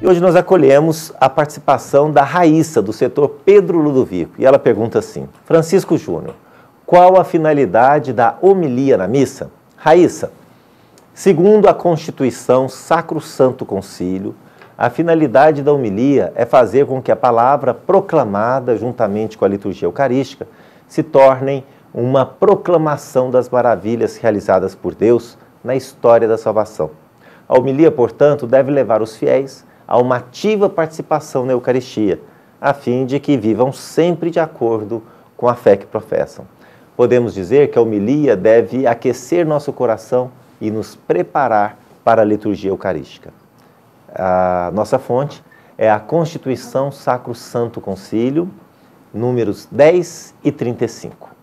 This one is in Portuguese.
E hoje nós acolhemos a participação da Raíssa, do setor Pedro Ludovico. E ela pergunta assim: Francisco Júnior, qual a finalidade da homilia na missa? Raíssa, segundo a Constituição Sacro Santo Concílio, a finalidade da homilia é fazer com que a palavra proclamada juntamente com a liturgia eucarística se tornem uma proclamação das maravilhas realizadas por Deus na história da salvação. A homilia, portanto, deve levar os fiéis a uma ativa participação na Eucaristia, a fim de que vivam sempre de acordo com a fé que professam. Podemos dizer que a homilia deve aquecer nosso coração e nos preparar para a liturgia eucarística. A nossa fonte é a Constituição Sacro Santo Concílio, números 10 e 35.